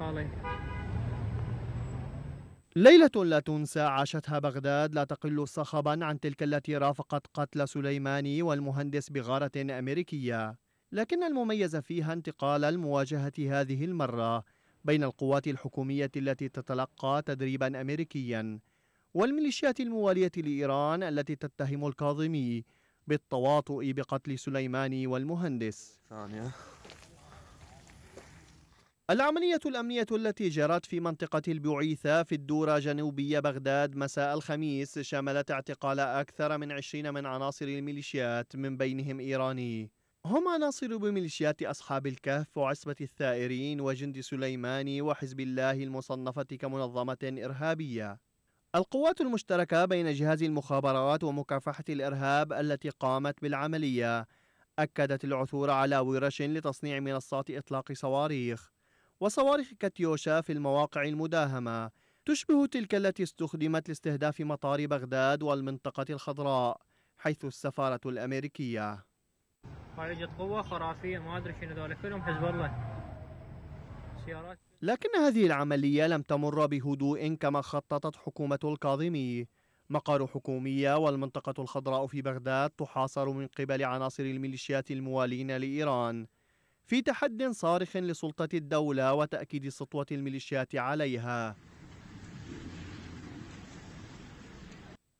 خالي ليلة لا تنسى عاشتها بغداد لا تقل صخبا عن تلك التي رافقت قتل سليماني والمهندس بغارة أمريكية لكن المميز فيها انتقال المواجهة هذه المرة بين القوات الحكومية التي تتلقى تدريبا أمريكيا والميليشيات الموالية لإيران التي تتهم الكاظمي بالتواطؤ بقتل سليماني والمهندس ثانية العملية الأمنية التي جرت في منطقة البعيثة في الدورة جنوبية بغداد مساء الخميس شملت اعتقال أكثر من عشرين من عناصر الميليشيات من بينهم إيراني هم عناصر بميليشيات أصحاب الكهف وعصبة الثائرين وجند سليماني وحزب الله المصنفة كمنظمة إرهابية القوات المشتركة بين جهاز المخابرات ومكافحة الإرهاب التي قامت بالعملية أكدت العثور على ورش لتصنيع منصات إطلاق صواريخ وصواريخ كاتيوشا في المواقع المداهمة تشبه تلك التي استخدمت لاستهداف مطار بغداد والمنطقة الخضراء حيث السفارة الأمريكية قوة خرافية ما أدري شنو كلهم حزب الله لكن هذه العملية لم تمر بهدوء كما خططت حكومة الكاظمي مقر حكومية والمنطقة الخضراء في بغداد تحاصر من قبل عناصر الميليشيات الموالين لإيران في تحد صارخ لسلطة الدولة وتأكيد سطوة الميليشيات عليها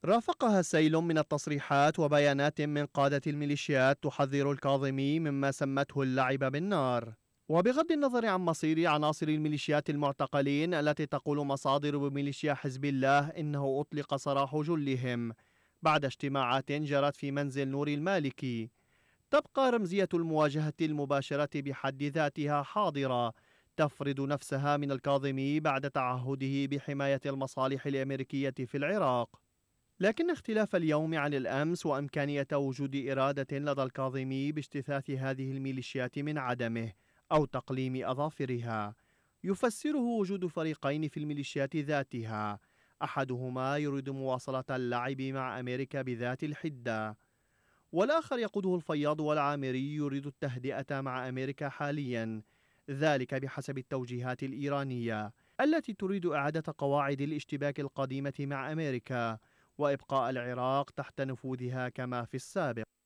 رافقها سيل من التصريحات وبيانات من قادة الميليشيات تحذر الكاظمي مما سمته اللعب بالنار وبغض النظر عن مصير عناصر الميليشيات المعتقلين التي تقول مصادر بميليشيا حزب الله إنه أطلق سراح جلهم بعد اجتماعات جرت في منزل نور المالكي تبقى رمزية المواجهة المباشرة بحد ذاتها حاضرة تفرض نفسها من الكاظمي بعد تعهده بحماية المصالح الأمريكية في العراق لكن اختلاف اليوم عن الأمس وإمكانية وجود إرادة لدى الكاظمي باجتثاث هذه الميليشيات من عدمه أو تقليم أظافرها يفسره وجود فريقين في الميليشيات ذاتها أحدهما يريد مواصلة اللعب مع أمريكا بذات الحدة والآخر يقوده الفياض والعامري يريد التهدئة مع أمريكا حاليا ذلك بحسب التوجيهات الإيرانية التي تريد إعادة قواعد الاشتباك القديمة مع أمريكا وإبقاء العراق تحت نفوذها كما في السابق